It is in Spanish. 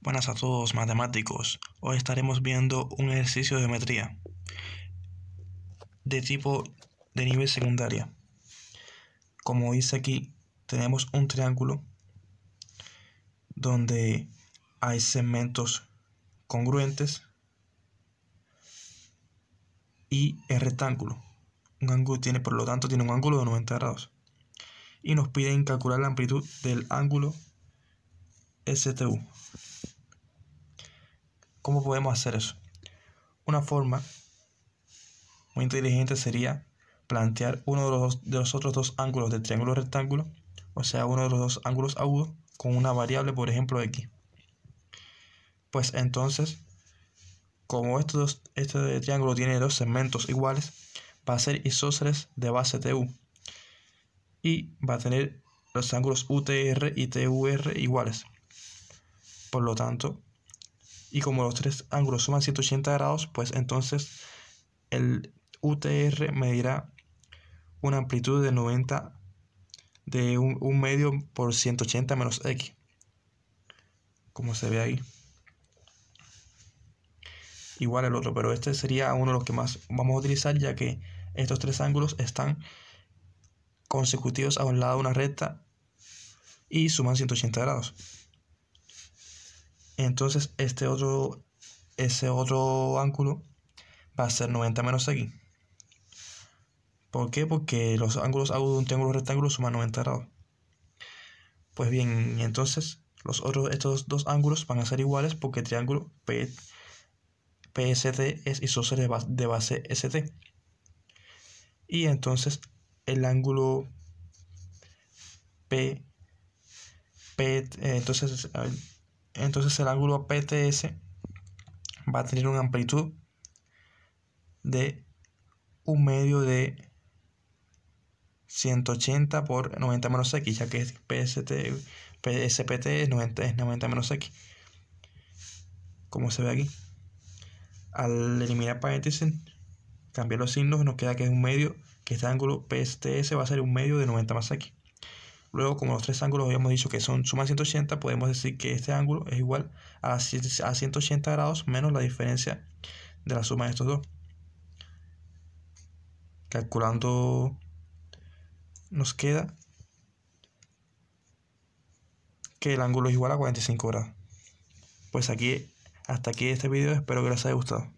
Buenas a todos matemáticos. Hoy estaremos viendo un ejercicio de geometría de tipo de nivel secundaria. Como dice aquí, tenemos un triángulo donde hay segmentos congruentes y el rectángulo. Un ángulo tiene, por lo tanto, tiene un ángulo de 90 grados. Y nos piden calcular la amplitud del ángulo STU. ¿Cómo podemos hacer eso? Una forma muy inteligente sería plantear uno de los, otros dos ángulos del triángulo rectángulo, o sea, uno de los dos ángulos agudos, con una variable, por ejemplo, x. Pues entonces, como estos, este triángulo tiene dos segmentos iguales, va a ser isósceles de base TU. Y va a tener los ángulos UTR y TUR iguales. Por lo tanto, y como los tres ángulos suman 180 grados, pues entonces el UTR medirá una amplitud de 90 de un, un, medio por 180 menos x como se ve ahí igual el otro pero este sería uno de los que más vamos a utilizar ya que estos tres ángulos están consecutivos a un lado de una recta y suman 180 grados entonces este otro, ese otro ángulo va a ser 90 menos aquí. ¿Por qué? Porque los ángulos agudos de un triángulo rectángulo suman 90 grados. Pues bien, entonces los otros, estos dos ángulos van a ser iguales porque el triángulo P, PST es isósceles de base, de base ST. Y entonces el ángulo P, P eh, entonces entonces el ángulo PTS va a tener una amplitud de un medio de 180 por 90 menos x, ya que es PST, PSPT 90, es 90 menos x, como se ve aquí. Al eliminar paréntesis, cambiar los signos, nos queda que es un medio, que este ángulo PSTS va a ser un medio de 90 más x. Luego, como los tres ángulos habíamos dicho que son de 180, podemos decir que este ángulo es igual a, a 180 grados menos la diferencia de la suma de estos dos. Calculando nos queda que el ángulo es igual a 45 grados. Pues aquí, hasta aquí este video, espero que les haya gustado.